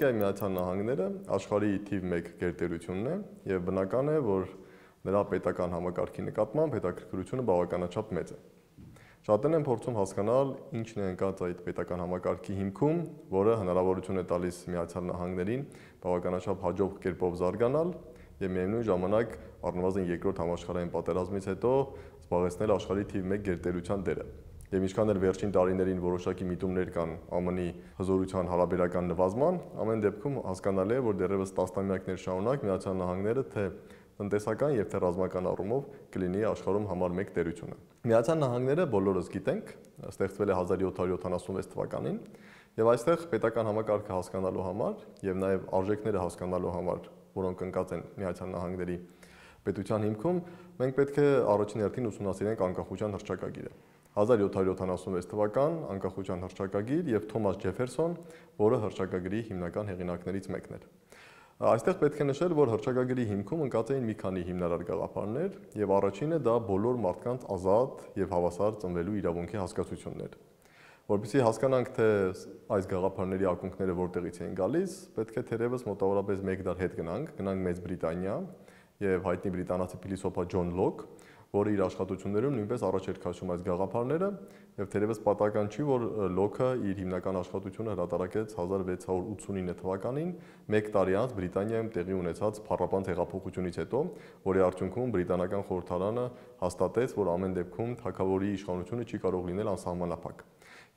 Ամերիկայի Միացյալ Նահանգները աշխարհի թիվ 1 գերտերությունն է եւ բնական է, որ նրա պետական համակարգի նկատմամբ հետաքրքրությունը բավականաչափ մեծ է։ Շատերն են փորձում հասկանալ ինչն է ընկած այդ պետական համակարգի հիմքում, որը հնարավորություն է տալիս Միացյալ Նահանգներին բավականաչափ հաջող կերպով զարգանալ եւ միևնույն ժամանակ առնվազն երկրորդ համաշխարհային պատերազմից հետո զբաղեցնել աշխարհի թիվ 1 գերտերության դերը։ Եվ ինչքան էլ վերջին տարիներին որոշակի միտումներ կան ԱՄՆ-ի հզորության հարաբերական նվազման, ամեն դեպքում հասկանալի է, որ դեռևս տասնամյակներ շարունակ Միացյալ Նահանգները թե տնտեսական եւ թե ռազմական առումով կլինի աշխարհում համար 1 տերությունը։ Միացյալ Նահանգները բոլորս գիտենք, ստեղծվել է 1776 թվականին Եվ այստեղ պետական համակարգը հասկանալու համար եւ նաեւ արժեքները հասկանալու համար, որոնք ընկած են Միացյալ Նահանգների պետության հիմքում, մենք պետք է առաջին հերթին ուսումնասիրենք անկախության հռչակագիրը։ 1776 թվական անկախության հռչակագիր եւ Թոմաս Ջեֆերսոն, որը հռչակագրի հիմնական հեղինակներից մեկն էր։ Այստեղ պետք է նշել, որ հրճագագրի հիմքում ընկած էին մի քանի հիմնարար գաղափարներ, եւ առաջինը դա բոլոր մարդկանց ազատ եւ հավասար ծնվելու իրավունքի հասկացությունն էր։ Որպեսզի հասկանանք, թե այս գաղափարների ակունքները որտեղից էին գալիս, պետք է թերևս մոտավորապես 1 դար հետ գնանք, գնանք Մեծ Բրիտանիա եւ հայտնի բրիտանացի փիլիսոփա Ջոն Լոկ, որը իր աշխատություններում նույնպես առաջ էր քաշում այս գաղափարները եւ թերևս պատական չի, որ Լոքը իր հիմնական աշխատությունը հրատարակեց 1689 թվականին, 1 տարի անց Բրիտանիայում տեղի ունեցած փառապանց հեղափոխությունից հետո, որի արդյունքում բրիտանական խորհրդարանը հաստատեց, որ ամեն դեպքում թակավորի իշխանությունը չի կարող լինել անսահմանափակ։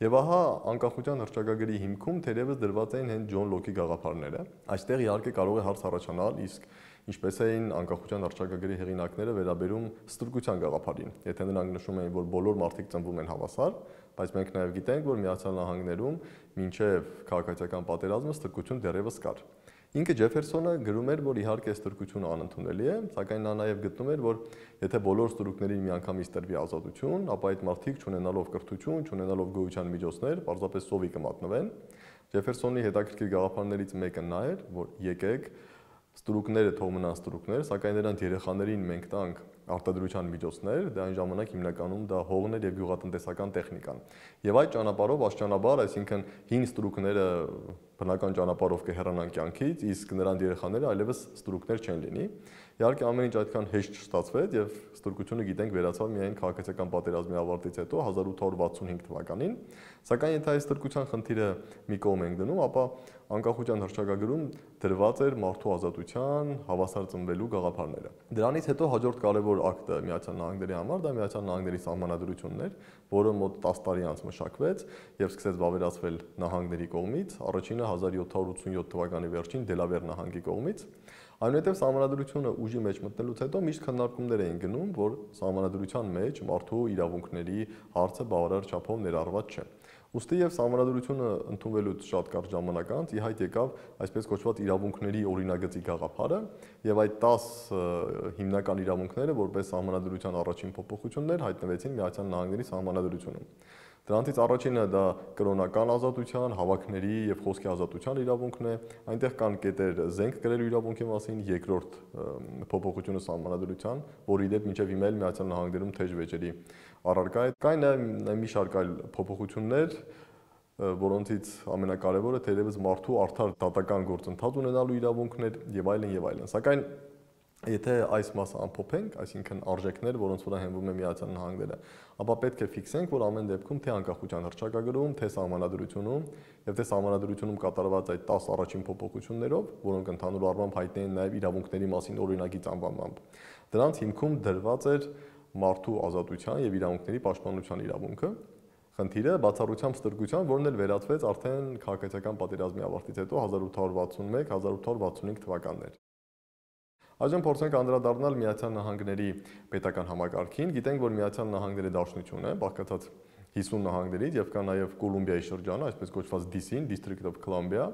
Եվ ահա անկախության հռչակագրի հիմքում թերևս դրված էին հենց Ջոն Լոքի գաղափարները։ Այստեղ իհարկե կարող է հարց առաջանալ, իսկ ինչպես էին անկախության արշակագրի հեղինակները վերաբերում ստրկության գաղափարին։ Եթե նրանք նշում էին, որ բոլոր մարդիկ ծնվում են հավասար, բայց մենք նաև գիտենք, որ Միացյալ Նահանգներում մինչև քաղաքացիական պատերազմը ստրկություն դեռևս կար։ Ինքը Ջեֆերսոնը գրում էր, որ իհարկե ստրկությունը անընդունելի է, սակայն նա նաև գտնում էր, որ եթե բոլոր ստրուկներին միանգամից տրվի ազատություն, ապա այդ մարդիկ չունենալով կրթություն, չունենալով գոյության միջոցներ, պարզապես սովի կմատնվեն։ Ջեֆերսոնի հետաքրքիր գաղափարներից մեկը նա էր, որ եկեք եկ, Ստրուկները թող մնան ստրուկներ, սակայն նրանց երեխաներին մենք տանք արտադրության միջոցներ, դա դե այն ժամանակ հիմնականում դա հողն էր եւ գյուղատնտեսական տեխնիկան։ Եվ այդ ճանապարհով աշճանաբար, այսինքն հին ստրուկները բնական ճանապարհով կհեռանան կյանքից, իսկ նրանց երեխաները այլևս ստրուկներ չեն լինի։ Իհարկե ամեն ինչ այդքան հեշտ չստացվեց եւ ստրկությունը գիտենք վերացավ միայն քաղաքացիական պատերազմի ավարտից հետո 1865 թվականին, սակայն եթե այս ստրկության խնդիրը մի կողմ ենք դնում, ապա անկախության հռչակագրում դրված էր մարդու ազատության, հավասար ծնվելու գաղափարները։ Դրանից հետո հաջորդ կարևոր ակտը Միացյալ Նահանգների համար դա Միացյալ Նահանգների սահմանադրությունն էր, որը մոտ 10 տարի անց մշակվեց եւ սկսեց վավերացվել նահանգների կողմից, առաջինը 1787 թվականի վերջին Դելավեր նահանգի կողմից, Այնուհետև համանդրությունը ուժի մեջ մտնելուց հետո միշտ քննարկումներ էին գնում, որ համանդրության մեջ մարդու իրավունքների հարցը բավարար չափով ներառված չէ։ Ոստի եւ համանդրությունը ընդունվելուց շատ կարճ ժամանակ անց իհայտ եկավ այսպես կոչված իրավունքների օրինագծի գաղափարը եւ այդ 10 հիմնական իրավունքները, որպես համանդրության առաջին փոփոխություններ հայտնվեցին Միացյալ Նահանգների համանդրությունում։ Դրանից առաջինը դա կրոնական ազատության, հավաքների եւ խոսքի ազատության իրավունքն է։ Այնտեղ կան կետեր զենք գրելու իրավունքի մասին, երկրորդ փոփոխությունը սահմանադրության, որի դեպ մինչեւ իմել Միացյալ Նահանգներում թեժ վեճերի առարկա է։ Կային նաեւ մի շարք այլ փոփոխություններ, որոնցից ամենակարևորը թերևս մարդու արդար դատական գործընթաց ունենալու իրավունքն էր եւ այլն եւ այլն։ Սակայն Եթե այս մասը ամփոփենք, այսինքն արժեքներ, որոնց վրա հենվում է Միացյալ Նահանգները, ապա պետք է ֆիքսենք, որ ամեն դեպքում թե անկախության հռչակագրում, թե սահմանադրությունում, եւ թե սահմանադրությունում կատարված այդ 10 առաջին փոփոխություններով, որոնք ընդհանուր առմամբ հայտնի են նաեւ իրավունքների մասին օրինագիծ անվանմամբ, դրանց հիմքում դրված էր մարդու ազատության եւ իրավունքների պաշտպանության իրավունքը, խնդիրը բացառությամբ ստրկության, որն էլ վերածվեց արդեն քաղաքացիական պատերազմի ավարտից հետո 1861-1865 թվականներ։ Այժմ փորձենք անդրադառնալ Միացյալ Նահանգների պետական համակարգին։ Գիտենք, որ Միացյալ Նահանգների դաշնությունը բաղկացած 50 նահանգներից եւ կա նաեւ Կոլումբիայի շրջանը, այսպես կոչված DC-ն, District of Columbia,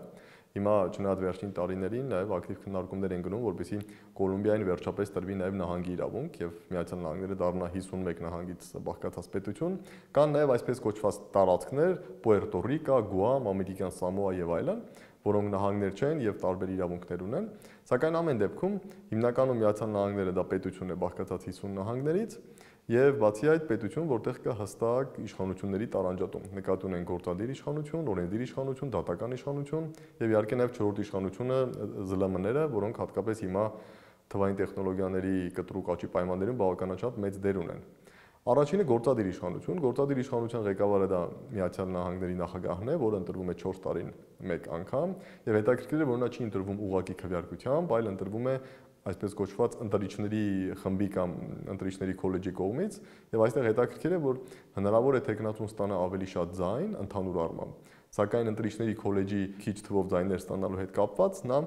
Հիմա չնայած վերջին տարիներին նաև ակտիվ քննարկումներ են գնում, որպեսզի Կոլումբիային վերջապես տրվի նաև նահանգի իրավունք եւ Միացյալ Նահանգները դառնա 51 նահանգից բաղկացած պետություն, կան նաև այսպես կոչված տարածքներ՝ Պուերտո Ռիկա, Գուամ, Ամերիկյան Սամոա եւ այլն, որոնք նահանգներ չեն եւ տարբեր իրավունքներ ունեն, սակայն ամեն դեպքում հիմնականում Միացյալ Նահանգները դա պետություն է բաղկացած 50 նահանգներից եւ բացի այդ պետություն, որտեղ կա հստակ իշխանությունների տարանջատում։ Նկատի ունեն գործադիր իշխանություն, օրենսդիր իշխանություն, դատական իշխանություն եւ իհարկե նաեւ չորրորդ իշխանությունը ԶԼՄ-ները, որոնք հատկապես հիմա թվային տեխնոլոգիաների կտրուկ աճի պայմաններում բավականաչափ մեծ դեր ունեն։ Առաջինը գործադիր իշխանություն, գործադիր իշխանության ղեկավարը դա Միացյալ Նահանգների նախագահն է, որը ընտրվում է 4 տարին մեկ անգամ, եւ հետաքրքիր է, որ նա չի ընտրվում ուղակի քվեարկությամբ, այլ ընտրվում է այսպես կոչված ընտրիչների խմբի կամ ընտրիչների քոլեջի կողմից եւ այստեղ հետաքրքիր է որ հնարավոր է տեխնատուն ստանա ավելի շատ ձայն ընդհանուր առմամբ սակայն ընտրիչների քոլեջի քիչ թվով ձայներ ստանալու հետ կապված նա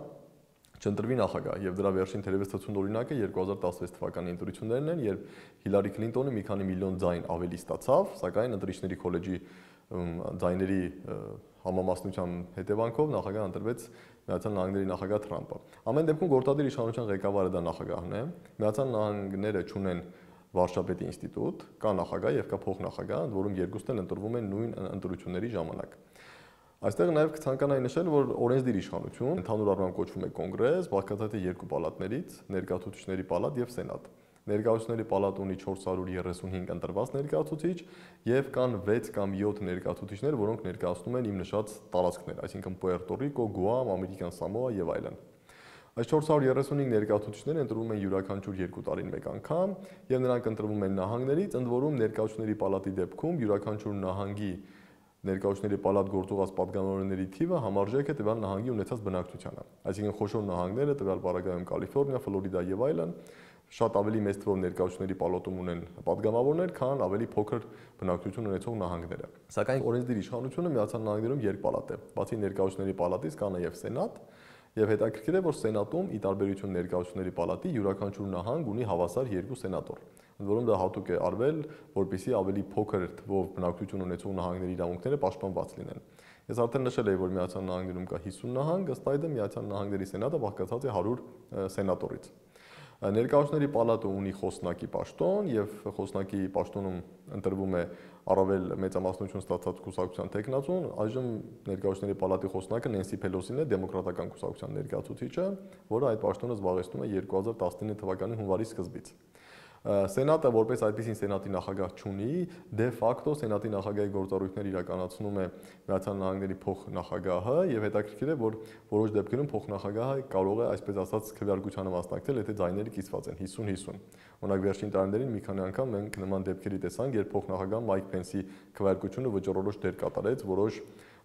չընտրվի նախագահ եւ դրա վերջին թերևս ցցուն օրինակը 2016 թվականի ընտրություններն են, երբ Հիլարի Քլինտոնը մի քանի միլիոն ձայն ավելի ստացավ, սակայն ընտրիչների քոլեջի ձայների համամասնության հետևանքով նախագահ ընտրվեց Միացյալ Նահանգների նախագահ Թրամփը։ Ամեն դեպքում գործադիր իշխանության ղեկավարը դա նախագահն է։ Միացյալ Նահանգները ճունեն վարչապետի ինստիտուտ, կա նախագահ եւ կա փոխնախագահ, որում երկուսն էլ ընտրվում են նույն ընտրությունների ժամանակ։ Այստեղ նաև կցանկանայի նշել, որ օրենսդիր իշխանություն ընդհանուր առմամբ կոչվում է կոնգրես, բաղկացած է երկու պալատներից՝ ներկայացուցիչների պալատ եւ սենատ։ Ներկայացուցիչների պալատ ունի 435 ընտրված ներկայացուցիչ եւ կան 6 կամ 7 ներկայացուցիչներ, որոնք ներկայացնում են իմ նշած տարածքներ, այսինքն Պուերտո Ռիկո, Գուամ, Ամերիկյան Սամոա եւ այլն։ Այս 435 ներկայացուցիչները ընտրվում են յուրաքանչյուր 2 տարին մեկ անգամ եւ նրանք ընտրվում են նահանգներից, ընդ որում ներկայացուցիչների պալատի դեպքում յուրաքանչյուր նահանգի ներկայացուցիչների պալատ գործողած падգամավորների թիվը համարժեք է տվյալ նահանգի ունեցած բնակչությանը։ Այսինքն խոշոր նահանգները, տվյալ պարագայում Կալիֆոռնիա, Ֆլորիդա եւ այլն, շատ ավելի մեծ թվով ներկայացուցիչների պալատում ունեն падգամավորներ, քան ավելի փոքր բնակչություն ունեցող նահանգները։ Սակայն օրենսդիր իշխանությունը Միացյալ Նահանգներում երկպալատ է։ Բացի ներկայացուցիչների պալատից կա նաեւ սենատ, Եվ հետաքրքիր է, որ Սենատում ի տարբերություն ներկայացուցիչների պալատի յուրաքանչյուր նահանգ ունի հավասար 2 սենատոր որում դա հատուկ է արվել, որպիսի ավելի փոքր թվով բնակչություն ունեցող նահանգների իրավունքները պաշտպանված լինեն։ Ես արդեն նշել էի, որ Միացյալ Նահանգներում կա 50 նահանգ, ըստ այդմ Միացյալ Նահանգների սենատը բաղկացած է 100 սենատորից։ Ներկայացների պալատը ունի խոսնակի պաշտոն եւ խոսնակի պաշտոնում ընտրվում է առավել մեծամասնություն ստացած կուսակցության տեխնացուն, այժմ ներկայացների պալատի խոսնակը Նենսի Փելոսին է դեմոկրատական կուսակցության ներկայացուցիչը, որը այդ պաշտոնը զբաղեցնում է 2019 թվականի հունվարի սկզբից։ Սենատը որպես այդպեսին սենատի նախագահ չունի, դե ֆակտո սենատի նախագահի գործառույթները իրականացնում է Միացյալ Նահանգների փոխնախագահը եւ հետաքրքիր է, որ որոշ դեպքերում փոխնախագահը կարող է այսպես ասած քվեարկությանը մասնակցել, եթե ձայները կիսված են 50-50։ Օրինակ վերջին տարիներին մի քանի անգամ մենք նման դեպքերի տեսանք, երբ փոխնախագահ Մայք Փենսի քվեարկությունը վճռորոշ դեր կատարեց որոշ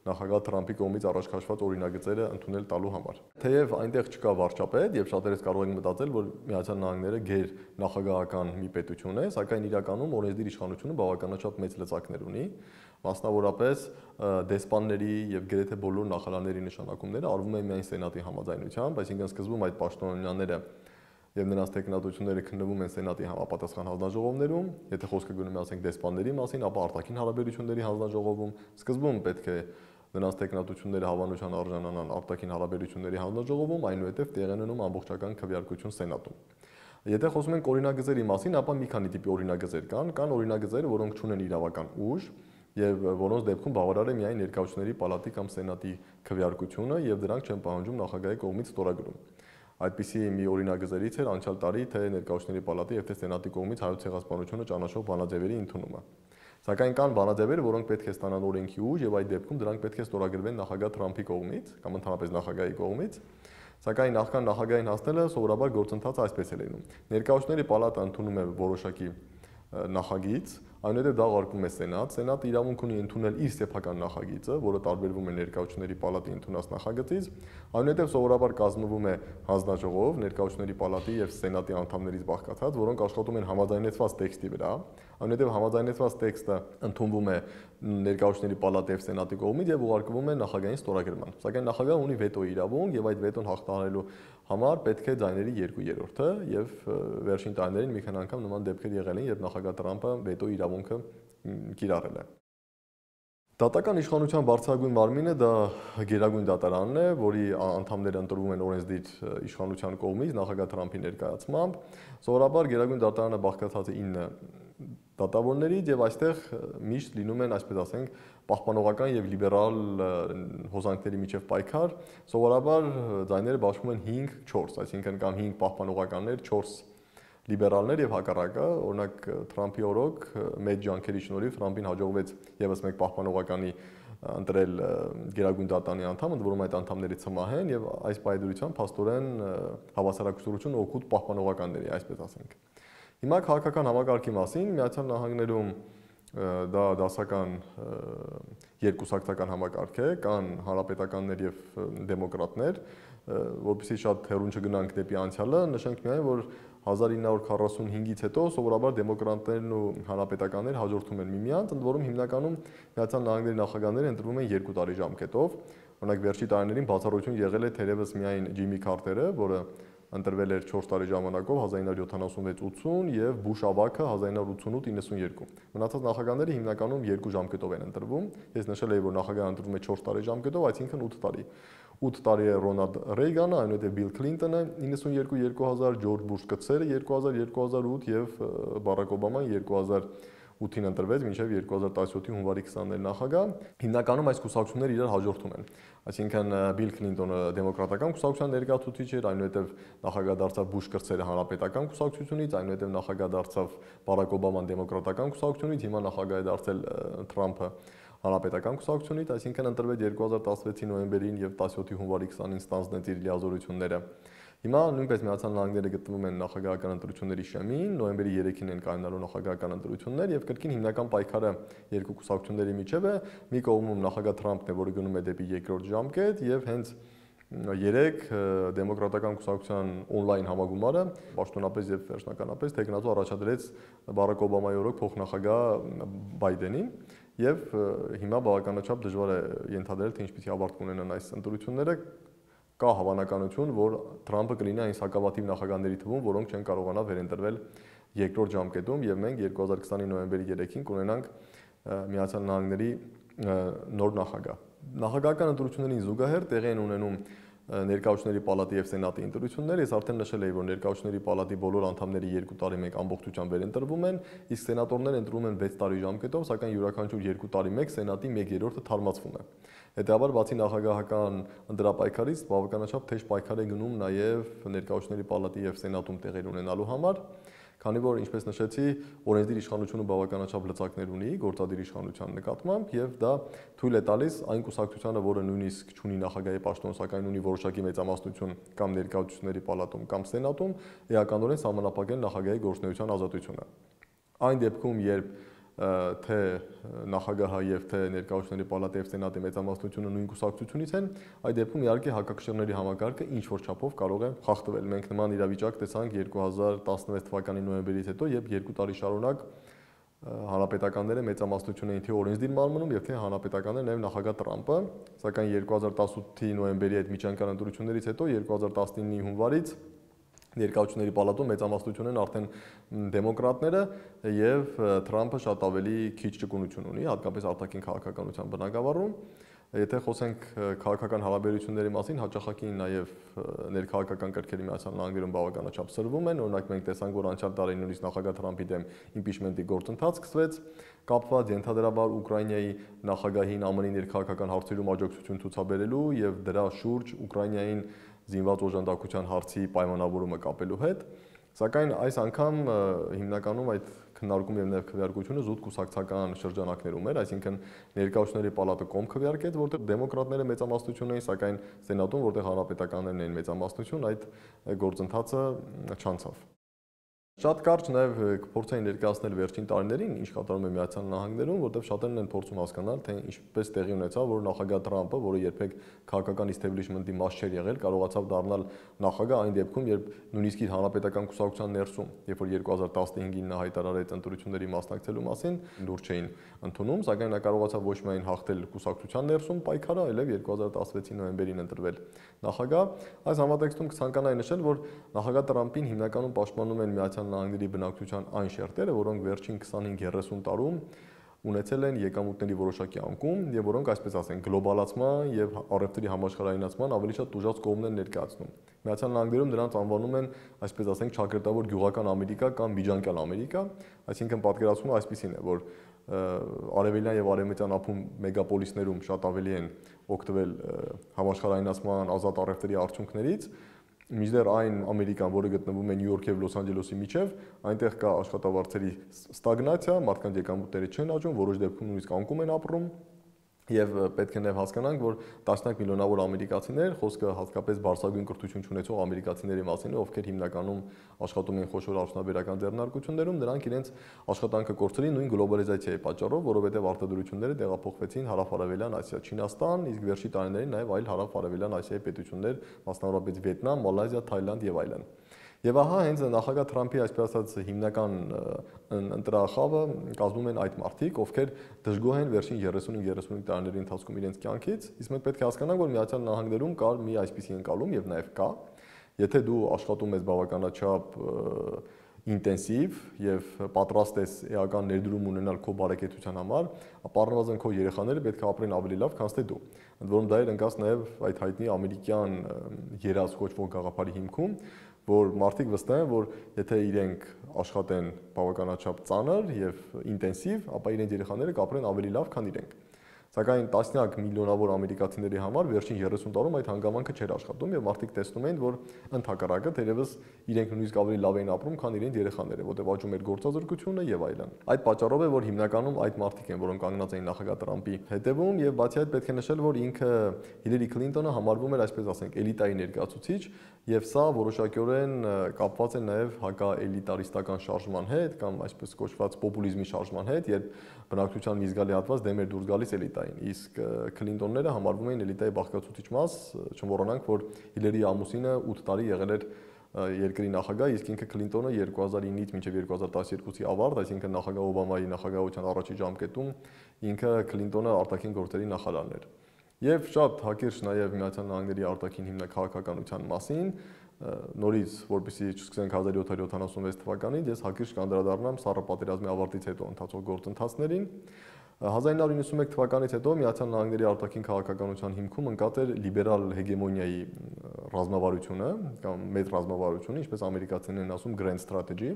նախագահ Թրամփի կողմից առաջ քաշված օրինագծերը ընդունել տալու համար։ Թեև այնտեղ չկա վարչապետ եւ շատերս կարող են մտածել, որ Միացյալ Նահանգները գեր նախագահական մի պետություն է, սակայն իրականում օրենսդիր իշխանությունը բավականաչափ մեծ լծակներ ունի, մասնավորապես դեսպանների եւ գրեթե բոլոր նախարարների նշանակումները արվում են միայն սենատի համաձայնությամբ, այսինքն սկզբում այդ պաշտոնյաները եւ նրանց տեխնատությունները քննվում են սենատի համապատասխան հանձնաժողովներում, եթե խոսքը գնում է ասենք դեսպանների մասին, ապա արտաքին հարաբերությունների հանձնաժողովում, սկզբում պետք է նրանց տեխնատությունները հավանության արժանանան արտաքին հարաբերությունների հանձնաժողովում, այնուհետև տեղի ունենում ամբողջական քվեարկություն սենատում։ Եթե խոսում ենք օրինագծերի մասին, ապա մի քանի տիպի օրինագծեր կան, կան օրինագծեր, որոնք չունեն իրավական ուժ, եւ որոնց դեպքում բավարար է միայն ներկայացուցիչների պալատի կամ սենատի քվեարկությունը եւ դրանք չեն պահանջում նախագահի կողմից ստորագրում։ Այդպիսի մի օրինագծերից էր անցյալ տարի թե ներկայացուցիչների պալատի եւ թե սենատի կողմից հայոց ցեղասպանությունը ճանաչող բանաձևերի ընդունումը։ Սակայն կան բանաձևեր, որոնք պետք է ստանան օրենքի ուժ եւ այդ դեպքում դրանք պետք է ստորագրվեն նախագահ Թրամփի կողմից կամ ընդհանրապես նախագահի կողմից։ Սակայն նախքան նախագահային հասնելը սովորաբար գործընթացը այսպես է լինում։ Ներկայացուցիչների պալատը ընդունում է որոշակի նախագիծ, Այնուհետև դա արկում է Սենատ, Սենատը իրավունք ունի ընդունել իր սեփական նախագիծը, որը տարբերվում է ներկայացուցիչների պալատի ընդունած նախագծից, այնուհետև սովորաբար կազմվում է հանձնաժողով ներկայացուցիչների պալատի եւ Սենատի անդամներից բաղկացած, որոնք աշխատում են համաձայնեցված տեքստի վրա, այնուհետև համաձայնեցված տեքստը ընդունվում է ներկայացուցիչների պալատի եւ Սենատի կողմից եւ ուղարկվում է նախագահային ստորագրման։ Սակայն նախագահը ունի վետոյի իրավունք եւ այդ վետոն հաղթահարելու համար պետք է ձայների 2/3-ը եւ վերջին տարիներին մի քանի անգամ նման դեպքեր եղել են, երբ նախագահ Տրամփը վետո իրավունքը կիրառել է։ Դատական իշխանության բարձրագույն մարմինը դա գերագույն դատարանն է, որի անդամները ընտրվում են օրենսդիր իշխանության կողմից նախագահ Թրամփի ներկայացմամբ։ Զորաբար գերագույն դատարանը բաղկացած է 9 դատավորներից եւ այստեղ միշտ լինում են, այսպես ասենք, պահպանողական եւ լիբերալ հոզանքների միջև պայքար, սովորաբար ձայները բաշխում են 5-4, այսինքն կամ 5 պահպանողականներ, 4 լիբերալներ եւ հակառակը, օրինակ Թրամփի օրոք մեծ ջանքերի շնորհիվ Թրամփին հաջողվեց եւս մեկ պահպանողականի ընտրել Գերագույն դատանի անդամ, ընդ որում այդ անդամների ծմահ են եւ այս պայդրությամբ աստորեն հավասարակշռությունը օգուտ պահպանողականների, այսպես ասենք։ Հիմա քաղաքական համակարգի մասին Միացյալ Նահանգներում դա դասական երկուսակցական համակարգ է, կան հանրապետականներ եւ դեմոկրատներ, որովհետեւ շատ հերուն չգնանք դեպի անցյալը, նշենք միայն որ 1945-ից հետո սովորաբար դեմոկրատներն ու հանրապետականներ հաջորդում են միմյանց, ընդ որում հիմնականում Միացյալ Նահանգների նախագահները ընտրվում են 2 տարի ժամկետով։ Օրինակ վերջի տարիներին բացառություն եղել է թերևս միայն Ջիմի Քարտերը, որը ընտրվել էր 4 տարի ժամանակով 1976-80 եւ Բուշ ավակը 1988-92։ Մնացած նախագահները հիմնականում 2 ժամկետով են ընտրվում։ Ես նշել եի, որ նախագահը ընտրվում է 4 տարի ժամկետով, այսինքն 8 տարի։ 8 տարի է Ռոնալդ Ռեյգանը, այնուհետև Բիլ Քլինտոնը 92-2000, Ջորջ Բուշ կցերը 2000-2008 եւ Բարակ Օբաման 2000 8-ին ընտրվեց մինչև 2017-ի հունվարի 20-ներ նախագահ։ Հիմնականում այս կուսակցությունները իրար հաջորդում են։ Այսինքն Բիլ Քլինտոնը դեմոկրատական կուսակցության ներկայացուցիչ էր, այնուհետև նախագահ դարձավ Բուշ կրծերը հանրապետական կուսակցությունից, այնուհետև նախագահ դարձավ Բարակ Օբաման դեմոկրատական կուսակցությունից, հիմա նախագահ է դարձել Թրամփը հանրապետական կուսակցությունից, այսինքն ընտրվեց 2016-ի նոյեմբերին եւ 17-ի հունվարի 20-ին ստանձնեց իր լիազորությունները։ Հիմա նույնպես Միացյալ Նահանգները գտնվում են նախագահական ընտրությունների շեմին, նոյեմբերի 3-ին են կայանալու նախագահական ընտրություններ եւ կրկին հիմնական պայքարը երկու կուսակցությունների միջև է։ Մի կողմում նախագահ Թրամփն է, որը գնում է դեպի երկրորդ ժամկետ եւ հենց 3 դեմոկրատական կուսակցության on-line համագումարը պաշտոնապես եւ վերջնականապես տեխնատու առաջադրեց Բարակ Օբամայի օրոք փոխնախագահ Բայդենին եւ հիմա բավականաչափ դժվար է ենթադրել թե ինչպեսի ավարտ կունենան այս ընտրությունները կա հավանականություն, որ Թրամփը կլինի այն սակավաթիվ նախագահների թվում, որոնք չեն կարողանա վերընտրվել երկրորդ ժամկետում եւ մենք 2020-ի նոյեմբերի 3-ին կունենանք Միացյալ Նահանգների նոր նախագահ։ Նախագահական ընտրություններին զուգահեռ տեղի են ունենում ներկայացուցիչների պալատի եւ սենատի ընտրությունները, ես արդեն նշել եի, որ ներկայացուցիչների պալատի բոլոր անդամները 2 տարի մեկ ամբողջությամբ վերընտրվում են, իսկ սենատորները ընտրվում են 6 տարի ժամկետով, սակայն յուրաքանչյուր 2 տարի մեկ սենատի 1/3-ը թարմացվում է։ Հետևաբար բացի նախագահական ընդրապայքարից բավականաչափ թեժ պայքար է գնում նաեւ ներկայացուցիչների պալատի եւ սենատում տեղեր ունենալու համար։ Քանի որ ինչպես նշեցի, օրենսդիր իշխանությունը բավականաչափ լծակներ ունի գործադիր իշխանության նկատմամբ եւ դա թույլ է տալիս այն կուսակցությանը, որը նույնիսկ ունի նախագահի պաշտոն, սակայն ունի որոշակի մեծամասնություն կամ ներկայացուցիչների պալատում կամ սենատում, էականորեն համանապակել նախագահի գործունեության ազատությունը։ Այն դեպքում, երբ թե նախագահը եւ թե ներկայացուցիչների պալատի եւ սենատի մեծամասնությունը նույն կուսակցությունից են, այդ դեպքում իհարկե հակակշիռների համակարգը ինչ որ չափով կարող է խախտվել։ Մենք նման իրավիճակ տեսանք 2016 թվականի նոյեմբերից հետո, երբ երկու տարի շարունակ հանրապետականները մեծամասնություն էին թե օրենսդիր մարմնում եւ թե հանրապետականները նաեւ նախագահ Տրամպը, սակայն 2018-ի նոյեմբերի այդ միջանկար ընտրություններից հետո 2019-ի հունվարից ներկայացուների պալատում մեծամասնությունն են արդեն դեմոկրատները եւ Թրամփը շատ ավելի քիչ ճկունություն ունի, հատկապես արտաքին քաղաքականության բնագավառում։ Եթե խոսենք քաղաքական հարաբերությունների մասին, հաճախակի նաև ներքաղաքական կրքերի միացյալ նահանգներում բավականաչափ սրվում են։ Օրինակ մենք տեսանք, որ անցյալ տարի նույնիսկ նախագահ Թրամփի դեմ իմպիչմենտի գործընթաց սկսվեց, կապված ենթադրաբար Ուկրաինայի նախագահին ԱՄՆ-ի ներքաղաքական հարցերում աջակցություն ցուցաբերելու եւ դրա շուրջ Ուկրաինային զինված օժանդակության հարցի պայմանավորումը կապելու հետ, սակայն այս անգամ հիմնականում այդ քննարկումը եւ նաեւ քվեարկությունը զուտ կուսակցական շրջանակներում էր, այսինքն ներկայացուցիչների պալատը կոմ քվեարկեց, որտեղ դեմոկրատները մեծամասնություն էին, սակայն սենատում, որտեղ հանրապետականներն էին մեծամասնություն, այդ գործընթացը չանցավ։ Շատ կարճ նաև կփորձեի ներկայացնել վերջին տարիներին ինչ կատարում է Միացյալ Նահանգներում, որտեղ շատերն են փորձում հասկանալ, թե ինչպես տեղի ունեցավ, որ նախագահ Թրամփը, որը երբեք քաղաքական իստեբլիշմենտի մաս չէր եղել, կարողացավ դառնալ նախագահ այն դեպքում, երբ նույնիսկ իր հանրապետական կուսակցության ներսում, երբ որ 2015-ին նա հայտարարեց ընտրությունների մասնակցելու մասին, լուրջ չէին ընդունում, սակայն նա կարողացավ ոչ միայն հաղթել կուսակցության ներսում պայքարը, այլև 2016-ի նոյեմբերին ընտրվել նախագահ։ Այս համատեքստում կցանկանայի նշել, որ նախագահ Թրամփին հիմնականում պաշտպանում են Միացյալ միացյալ նահանգների բնակչության այն շերտերը, որոնք վերջին 25-30 տարում ունեցել են եկամուտների որոշակի անկում եւ որոնք այսպես ասենք գլոբալացման եւ առևտրի համաշխարհայնացման ավելի շատ ուժած կողմն են ներկայացնում։ Միացյալ Նահանգներում դրանց անվանում են այսպես ասենք ճակերտավոր գյուղական Ամերիկա կամ Բիջանկյան Ամերիկա, այսինքն պատկերացումը այսպեսին է, որ արևելյան եւ արևմտյան ափում մեգապոլիսներում շատ ավելի են օգտվել համաշխարհայնացման ազատ առևտրի արդյունքներից, Միջդեռ այն Ամերիկան, որը գտնվում է Նյու Յորքի եւ Լոս Անջելեսի միջև, այնտեղ կա աշխատավարձերի ստագնացիա, մարդկանց եկամուտները չեն աճում, որոշ դեպքում նույնիսկ անկում են ապրում, Եվ պետք է նաև հասկանանք, որ տասնյակ միլիոնավոր ամերիկացիներ, խոսքը հատկապես բարձրագույն կրթություն ունեցող ամերիկացիների մասին, ովքեր հիմնականում աշխատում են խոշոր արդյունաբերական ձեռնարկություններում, նրանք իրենց աշխատանքը կորցրին նույն գլոբալիզացիայի պատճառով, որովհետև արտադրությունները տեղափոխվեցին հարավարևելյան Ասիա, Չինաստան, իսկ վերջի տարիներին նաև այլ հարավարևելյան Ասիայի պետություններ, մասնավորապես Վիետնամ, Մալայզիա, Թայլանդ եւ այլն։ այլ Եվ ահա հենց նախագահ Թրամփի այսպես ասած հիմնական ընտրախավը կազմում են այդ մարդիկ, ովքեր դժգոհ են վերջին 35-35 տարիների ընթացքում իրենց կյանքից, իսկ մենք պետք է հասկանանք, որ Միացյալ Նահանգներում կար մի այսպիսի ընկալում եւ նաեւ կա, եթե դու աշխատում ես բավականաչափ ինտենսիվ եւ պատրաստ ես էական ներդրում ունենալ քո բարեկեցության համար, ապա առնվազն քո երեխաները պետք է ապրեն ավելի լավ, քան թե դու ընդ որում դա էր ընկած նաև այդ հայտնի ամերիկյան երազ կոչվող գաղափարի հիմքում, որ մարդիկ վստահ են, որ եթե իրենք աշխատեն բավականաչափ ծանր եւ ինտենսիվ, ապա իրենց երեխաները կապրեն ավելի լավ, քան իրենք։ Սակայն տասնյակ միլիոնավոր ամերիկացիների համար վերջին 30 տարում այդ հանգամանքը չէր աշխատում եւ մարդիկ տեսնում էին, որ ընդհակառակը դերևս իրենք նույնիսկ ավելի լավ էին ապրում, քան իրենց երեխաները, որտեղ աճում էր գործազրկությունը եւ այլն։ Այդ պատճառով է, որ հիմնականում այդ մարդիկ են, որոնք կանգնած էին նախագահ Տրամպի հետևում եւ բացի այդ պետք է նշել, որ ինքը Հիլերի Քլինտոնը համարվում էր այսպես ասենք էլիտայի ներկայացուցիչ եւ սա որոշակյորեն կապված է նաեւ հակաէլիտարիստական շարժման հետ կամ այսպես կոչված պոպուլիզմի շարժման հետ, երբ բնակչության մի զգալի հատված դեմ էր դուրս գալիս էլիտայի էին, իսկ Քլինտոնները համարվում էին էլիտայի բաղկացուցիչ մաս, չմոռանանք, որ Հիլերի ամուսինը 8 տարի եղել էր երկրի նախագահ, իսկ ինքը Քլինտոնը 2009-ից մինչև 2012-ի ավարտ, այսինքն նախագահ Օբամայի նախագահության առաջի ժամկետում ինքը Քլինտոնը արտաքին գործերի նախարարն էր։ Եվ շատ հակիրճ նաև Միացյալ Նահանգների արտաքին հիմնաքաղաքականության մասին, նորից, որպեսզի չսկսենք 1776 թվականից, ես հակիրճ կանդրադառնամ Սառը պատերազմի ավարտից հետո ընթացող գործընթացներին, 1991 թվականից հետո Միացյալ Նահանգների արտաքին քաղաքականության հիմքում ընկատեր լիբերալ հեգեմոնիայի ռազմավարությունը կամ մեծ ռազմավարությունը, ինչպես ամերիկացիներն են ասում grand strategy,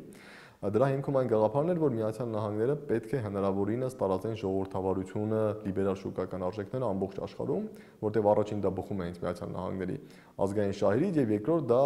Դրա հիմքում այն գաղափարն էր, որ Միացյալ Նահանգները պետք է հնարավորինս տարածեն ժողովրդավարությունը, լիբերալ շուկական արժեքները ամբողջ աշխարհում, որտեղ առաջին դա բխում է ինձ Միացյալ Նահանգների ազգային շահերից եւ երկրորդ դա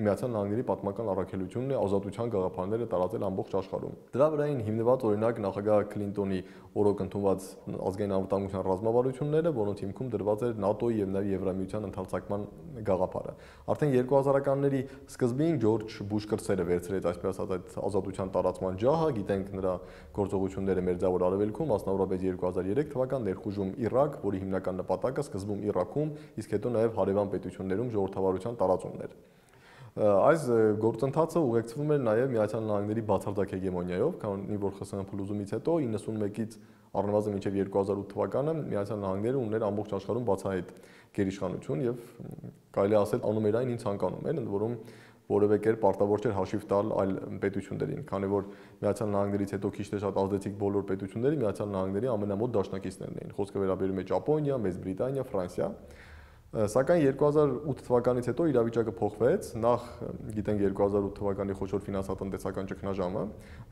Միացյալ Նահանգների պատմական առաքելությունն է ազատության գաղափարները տարածել ամբողջ աշխարհում։ Դրա վրային հիմնված օրինակ նախագահ Քլինտոնի օրոք ընդունված ազգային անվտանգության ռազմավարությունները, որոնց հիմքում դրված էր ՆԱՏՕ-ի եւ նաեւ Եվրամիության ընդհանրացման գաղափարը։ Արդեն 2000-ականների սկզբին Ջորջ Բուշ կրծերը վերցրեց այսպես ասած այդ ազատ հեղափոխության տարածման ջահը, գիտենք նրա գործողությունները Մերձավոր Արևելքում, մասնավորապես 2003 թվական ներխուժում Իրաք, որի հիմնական նպատակը սկզբում Իրաքում, իսկ հետո նաև հարևան պետություններում ժողովրդավարության տարածումն էր։ Այս գործընթացը ուղեկցվում էր նաև Միացյալ Նահանգների բացարձակ հեգեմոնիայով, քանի որ ԽՍՀՄ փլուզումից հետո 91-ից առնվազն մինչև 2008 թվականը Միացյալ Նահանգները ուներ ամբողջ աշխարհում բացահայտ գերիշխանություն եւ կարելի ասել անումերային ինձ հանկանում էր, ընդ որում որևէ կերպ պարտավոր չէր հաշիվ տալ այլ պետություններին, քանի որ Միացյալ Նահանգներից հետո քիչ թե շատ ազդեցիկ բոլոր պետությունները Միացյալ Նահանգների ամենամոտ դաշնակիցներն էին։ Խոսքը վերաբերում է Ճապոնիա, Մեծ Բրիտանիա, Ֆրանսիա։ Սակայն 2008 թվականից հետո իրավիճակը փոխվեց։ Նախ գիտենք 2008 թվականի խոշոր ֆինանսատնտեսական ճգնաժամը,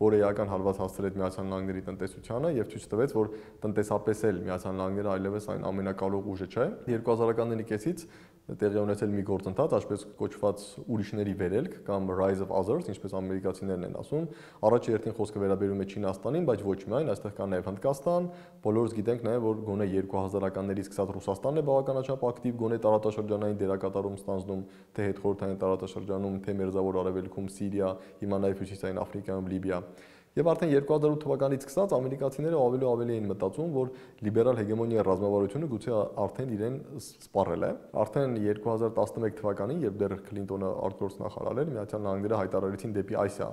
որը էական հարված հասցրեց Միացյալ Նահանգների տնտեսությանը եւ ցույց տվեց, որ տնտեսապես էլ Միացյալ Նահանգները այլևս այն ամենակարող ուժը չէ։ 2000-ականների կեսից տեղի ունեցել մի գործընթաց, այսպես կոչված ուրիշների վերելք կամ rise of others, ինչպես ամերիկացիներն են ասում։ Առաջ երթին խոսքը վերաբերում է Չինաստանին, բայց ոչ միայն, այստեղ կա նաև Հնդկաստան, բոլորս գիտենք նաև, որ գոնե 2000-ականներից սկսած Ռուսաստանն է բավականաչափ ակտիվ գոնե տարածաշրջանային դերակատարում ստանձնում, թե հետխորհրդային տարածաշրջանում, թե Մերձավոր Արևելքում Սիրիա, հիմա նաև Հյուսիսային Աֆրիկայում Լիբիա։ Եվ արդեն 2008 թվականից սկսած ամերիկացիները ավելի ու ավելի էին մտածում, որ լիբերալ հեգեմոնիա ռազմավարությունը գուցե արդեն իրեն սպառել է։ Արդեն 2011 թվականին, երբ դեռ Քլինտոնը արտգործնախարար էր, Միացյալ Նահանգները հայտարարեցին դեպի Ասիա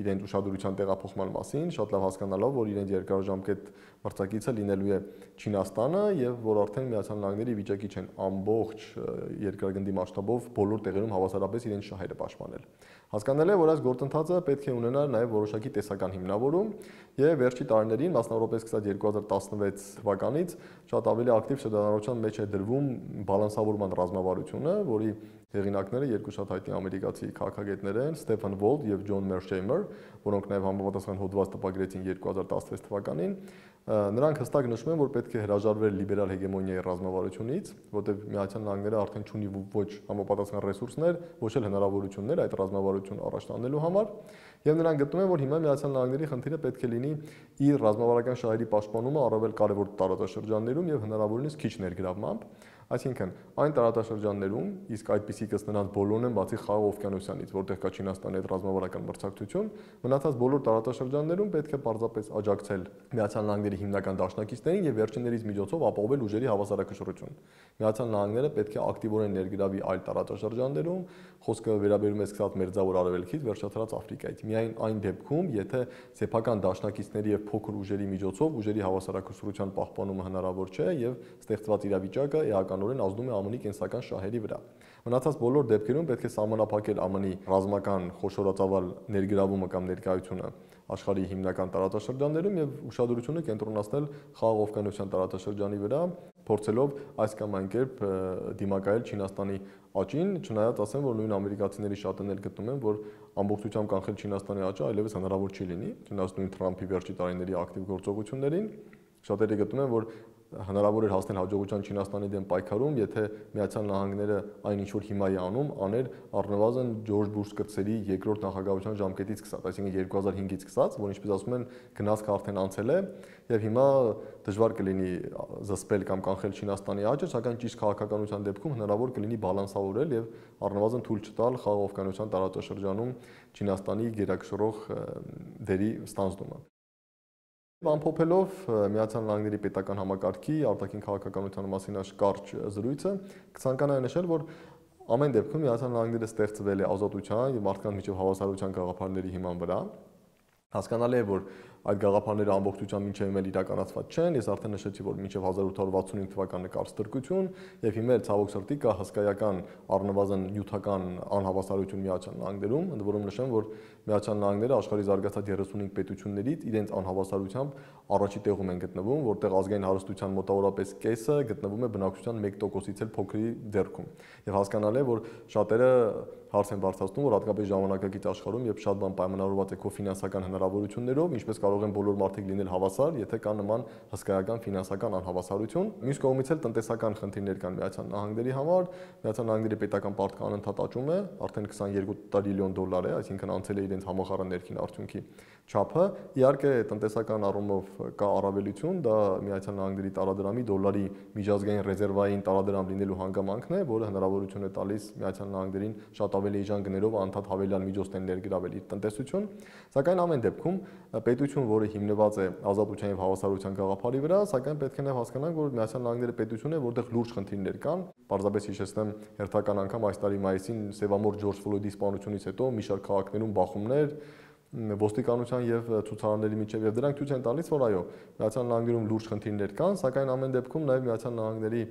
իրենց ուշադրության տեղափոխման մասին, շատ լավ հասկանալով, որ իրենց երկարաժամկետ մրցակիցը լինելու է Չինաստանը եւ որ արդեն Միացյալ Նահանգների վիճակի չեն ամբողջ երկրագնդի մասշտաբով բոլոր տեղերում հավասարապես իրենց շահերը պաշտպանել։ Հասկանել է, որ այս գործընթացը պետք է ունենա նաեւ որոշակի տեսական հիմնավորում եւ վերջի տարիներին, մասնավորապես 2016 թվականից, շատ ավելի ակտիվ շրջանառության մեջ է դրվում բալանսավորման ռազմավարությունը, որի Հեղինակները երկու շատ հայտնի ամերիկացի քաղաքագետներ են Ստեփեն Վոլդ եւ Ջոն Մերշեյմեր, որոնք նաեւ համապատասխան հոդված տպագրեցին 2016 թվականին։ Նրանք հստակ նշում են, որ պետք է հրաժարվել լիբերալ հեգեմոնիայի ռազմավարությունից, որտեղ Միացյալ Նահանգները արդեն ունի ոչ համապատասխան ռեսուրսներ, ոչ էլ հնարավորություններ այդ ռազմավարություն առաջ տանելու համար, եւ նրանք գտնում են, որ հիմա Միացյալ Նահանգների խնդիրը պետք է լինի իր ռազմավարական շահերի պաշտպանումը առավել կարևոր տարածաշրջաններում եւ հնարավորինս քիչ ներգրավմամբ Այսինքն, այն տարածաշրջաններում, իսկ այդպիսի կս նրանց բոլորն են բացի խաղաղ օվկիանոսյանից, որտեղ կա Չինաստանի հետ ռազմավարական մրցակցություն, մնացած բոլոր տարածաշրջաններում պետք է պարզապես աջակցել Միացյալ Նահանգների հիմնական դաշնակիցներին եւ վերջիններից միջոցով ապահովել ուժերի հավասարակշռություն։ Միացյալ Նահանգները պետք է ակտիվորեն ներգրավի այլ տարածաշրջաններում, խոսքը վերաբերում է սկսած Մերձավոր Արևելքից վերջացած Աֆրիկայից։ Միայն այն դեպքում, եթե սեփական դաշնակիցների եւ փոքր ուժերի միջոցով ուժերի հավասարակշռության պահպանումը հնարավոր չէ եւ ստեղծված իրավիճակը էական հիմնականորեն ազդում է ԱՄՆ-ի կենսական շահերի վրա։ Մնացած բոլոր դեպքերում պետք է սահմանափակել ԱՄՆ-ի ռազմական խոշորացավալ ներգրավումը կամ ներկայությունը աշխարհի հիմնական տարածաշրջաններում եւ ուշադրությունը կենտրոնացնել խաղաղօվկիանոսյան տարածաշրջանի վրա, փորձելով այս կամ այն կերպ դիմակայել Չինաստանի աճին, չնայած ասեմ, որ նույն ամերիկացիների շատն էլ գտնում են, որ ամբողջությամբ կանխել Չինաստանի աճը այլևս հնարավոր չի լինի, չնայած նույն Թրամփի վերջի տարիների ակտիվ գործողություններին, շատերը գտնում են, որ հնարավոր էր հասնել հաջողության Չինաստանի դեմ պայքարում, եթե Միացյալ Նահանգները այն ինչ որ հիմա է անում, աներ առնվազն Ջորջ Բուշ կրծերի երկրորդ նախագահության ժամկետից սկսած, այսինքն 2005-ից սկսած, որ ինչպես ասում են, գնացքը արդեն անցել է եւ հիմա դժվար կլինի զսպել կամ կանխել Չինաստանի աճը, սակայն ճիշտ քաղաքականության դեպքում հնարավոր կլինի բալանսավորել եւ առնվազն թույլ չտալ խաղաղ օվկիանոսյան տարածաշրջանում Չինաստանի գերակշռող դերի ստանձնումը։ Ամփոփելով Միացյալ Նահանգների պետական համակարգի արտաքին քաղաքականության մասին այս կարճ զրույցը, կցանկանայի նշել, որ ամեն դեպքում Միացյալ Նահանգները ստեղծվել է ազատության եւ մարդկանց միջև հավասարության գաղափարների հիման վրա։ Հասկանալի է, որ այդ գաղափարները ամբողջությամբ մինչև իմել իրականացված չեն։ Ես արդեն նշեցի, որ մինչև 1865 թվականը կար ստրկություն եւ հիմա ցավոք սրտի կա հսկայական առնվազն նյութական անհավասարություն Միացյալ Նահանգներում, ընդ որում նշեմ, որ Միացյալ Նահանգները աշխարհի զարգացած 35 պետություններից իրենց անհավասարությամբ առաջի տեղում են գտնվում, որտեղ ազգային հարստության մոտավորապես կեսը գտնվում է բնակչության 1%-ից էլ փոքրի ձեռքում։ Եվ հասկանալ է, որ շատերը հարց են բարձրացնում, որ հատկապես ժամանակակից աշխարհում, երբ շատ բան պայմանավորված է կոֆինանսական հնարավորություններով, ինչպես կարող կարող են բոլոր մարդիկ լինել հավասար, եթե կա նման հսկայական ֆինանսական անհավասարություն։ Մյուս կողմից էլ տնտեսական խնդիրներ կան Միացյալ Նահանգների համար։ Միացյալ Նահանգների պետական պարտքը անընդհատ աճում է, արդեն 22 տրիլիոն դոլար է, այսինքն անցել է իրենց համախառն ներքին արդյունքի չափը։ Իհարկե, տնտեսական առումով կա առավելություն, դա Միացյալ Նահանգների տարադրամի դոլարի միջազգային ռեզերվային տարադրամ լինելու հանգամանքն է, որը հնարավորություն է տալիս Միացյալ Նահանգներին շատ ավելի էժան գներով անդադ հավելյալ միջոցներ ներգրավել իր տնտեսություն։ Սակայն ամեն դեպքում պետություն, որը հիմնված է ազատության եւ հավասարության գաղափարի վրա, սակայն պետք է նաեւ հասկանանք, որ Միացյալ Նահանգները պետություն է, որտեղ լուրջ խնդիրներ կան։ Պարզապես հիշեցնեմ, հերթական անգամ այս տարի մայիսին Սևամոր Ջորջ Ֆլոյդի սպանությունից հետո մի շարք քաղաքներում բախումներ ոստիկանության եւ ցուցարարների միջեւ եւ դրանք ցույց են տալիս, որ այո, Միացյալ Նահանգներում լուրջ խնդիրներ կան, սակայն ամեն դեպքում նաեւ Միացյալ Նահանգների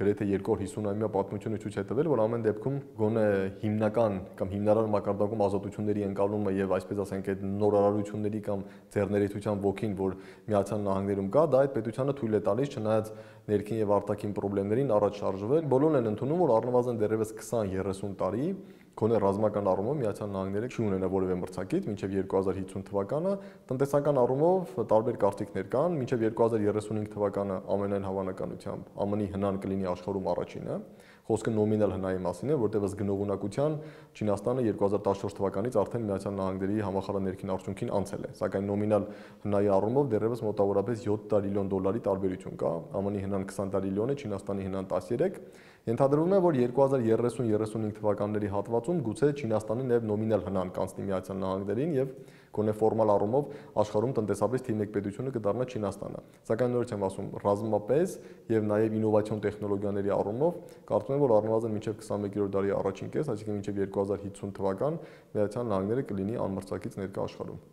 գրեթե 250-ամյա պատմությունը ցույց է տվել, որ ամեն դեպքում գոնե հիմնական կամ հիմնարար մակարդակում ազատությունների ընկալումը եւ այսպես ասենք այդ նորարարությունների կամ ձեռներեցության ոգին, որ միացան նահանգներում կա, դա այդ պետությանը թույլ է տալիս չնայած ներքին եւ արտաքին խնդիրներին առաջ շարժվել։ Բոլորն են ընդունում, որ առնվազն դեռևս 20-30 տարի գոնե ռազմական առումով Միացյալ Նահանգները չունենա որևէ մրցակից մինչև 2050 թվականը, տնտեսական առումով տարբեր կարծիքներ կան, մինչև 2035 թվականը ամենայն հավանականությամբ ԱՄՆ-ի հնան կլինի աշխարհում առաջինը։ Խոսքը նոմինալ հնայի մասին է, որտեղ ըստ գնողունակության Չինաստանը 2014 թվականից արդեն Միացյալ Նահանգների համախառն ներքին արդյունքին անցել է, սակայն նոմինալ հնայի առումով դեռևս մոտավորապես 7 տրիլիոն դոլարի տարբերություն կա։ ԱՄՆ-ի հնան 20 տրիլիոն է, Չինաստանի հնան 13 Ենթադրվում է, որ 2030-35 թվականների հատվածում գուցե Չինաստանին նաև նոմինալ հնան կանցնի Միացյալ Նահանգներին եւ գոնե ֆորմալ առումով աշխարհում տնտեսապես թիմնեք պետությունը կդառնա Չինաստանը։ Սակայն նորից եմ ասում, ռազմապես եւ նաեւ ինովացիոն տեխնոլոգիաների առումով կարծում եմ, որ առնվազն մինչեւ 21-րդ դարի առաջին կես, այսինքն մինչեւ 2050 թվական Միացյալ Նահանգները կլինի անմրցակից ներկա աշխարհում։